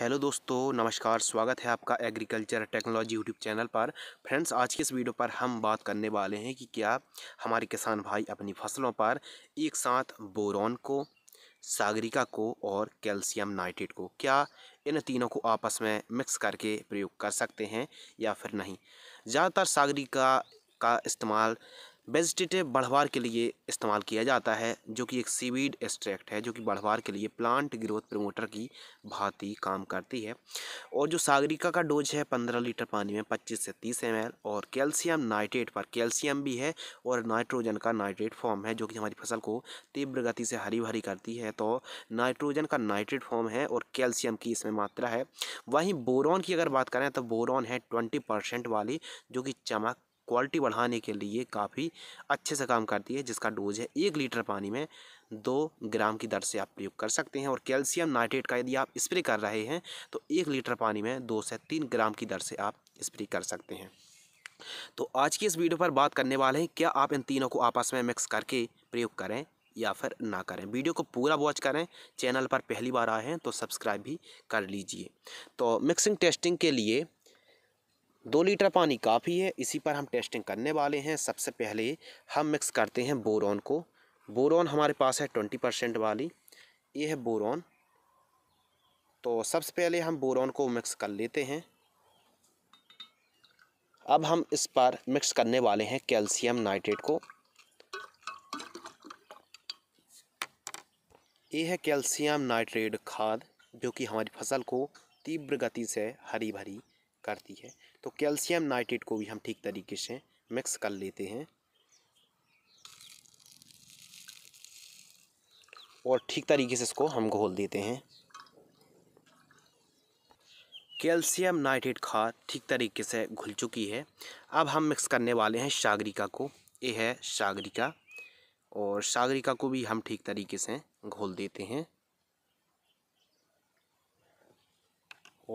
hello दोस्तों नमस्कार स्वागत है आपका एग्रीकल्चर टेक्नोलॉजी यूट्यूब चैनल पर फ्रेंड्स आज के इस वीडियो पर हम बात करने वाले हैं कि क्या हमारे किसान भाई अपनी फसलों पर एक साथ बोरॉन को सागरिका को और कैल्शियम नाइट्रेट को क्या इन तीनों को आपस में मिक्स करके प्रयोग कर सकते हैं या फिर नहीं ज़्यादातर सागरिका का इस्तेमाल वेजिटेटिव बढ़वार के लिए इस्तेमाल किया जाता है जो कि एक सीवीड एक्सट्रैक्ट है जो कि बढ़वार के लिए प्लांट ग्रोथ प्रमोटर की भांति काम करती है और जो सागरिका का डोज है पंद्रह लीटर पानी में पच्चीस से तीस एम और कैल्शियम नाइट्रेट पर कैल्शियम भी है और नाइट्रोजन का नाइट्रेट फॉर्म है जो कि हमारी फसल को तीव्र गति से हरी भरी करती है तो नाइट्रोजन का नाइट्रेट फॉर्म है और कैल्शियम की इसमें मात्रा है वहीं बोरॉन की अगर बात करें तो बोरॉन है ट्वेंटी वाली जो कि चमक क्वालिटी बढ़ाने के लिए काफ़ी अच्छे से काम करती है जिसका डोज है एक लीटर पानी में दो ग्राम की दर से आप प्रयोग कर सकते हैं और कैल्शियम नाइट्रेट का यदि आप स्प्रे कर रहे हैं तो एक लीटर पानी में दो से तीन ग्राम की दर से आप स्प्रे कर सकते हैं तो आज की इस वीडियो पर बात करने वाले हैं क्या आप इन तीनों को आपस में मिक्स करके प्रयोग करें या फिर ना करें वीडियो को पूरा वॉच करें चैनल पर पहली बार आए हैं तो सब्सक्राइब भी कर लीजिए तो मिक्सिंग टेस्टिंग के लिए दो लीटर पानी काफ़ी है इसी पर हम टेस्टिंग करने वाले हैं सबसे पहले हम मिक्स करते हैं बोरॉन को बोरॉन हमारे पास है ट्वेंटी परसेंट वाली ये है बोरॉन तो सबसे पहले हम बोरॉन को मिक्स कर लेते हैं अब हम इस पर मिक्स करने वाले हैं कैल्शियम नाइट्रेट को ये है कैल्शियम नाइट्रेट खाद जो कि हमारी फसल को तीव्र गति से हरी भरी करती है तो कैल्शियम नाइट्रेट को भी हम ठीक तरीके से मिक्स कर लेते हैं और ठीक तरीके से इसको हम घोल देते हैं कैल्शियम नाइट्रेट खाद ठीक तरीके से घुल चुकी है अब हम मिक्स करने वाले हैं सागरिका को ये है सागरिका और सागरिका को भी हम ठीक तरीके से घोल देते हैं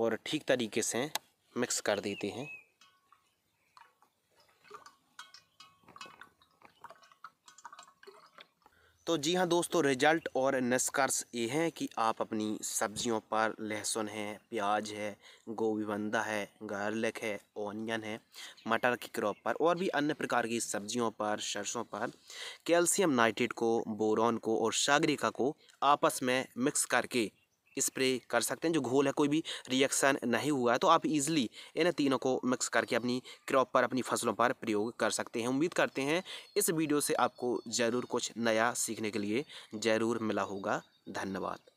और ठीक तरीके से मिक्स कर देते हैं तो जी हाँ दोस्तों रिजल्ट और निष्कर्ष ये हैं कि आप अपनी सब्जियों पर लहसुन है प्याज है गोभी बंदा है गार्लिक है ओनियन है मटर की क्रॉप पर और भी अन्य प्रकार की सब्जियों पर सरसों पर कैल्शियम नाइट्रेट को बोरॉन को और सागरिका को आपस में मिक्स करके स्प्रे कर सकते हैं जो घोल है कोई भी रिएक्शन नहीं हुआ है तो आप इजीली इन तीनों को मिक्स करके अपनी क्रॉप पर अपनी फसलों पर प्रयोग कर सकते हैं उम्मीद करते हैं इस वीडियो से आपको ज़रूर कुछ नया सीखने के लिए ज़रूर मिला होगा धन्यवाद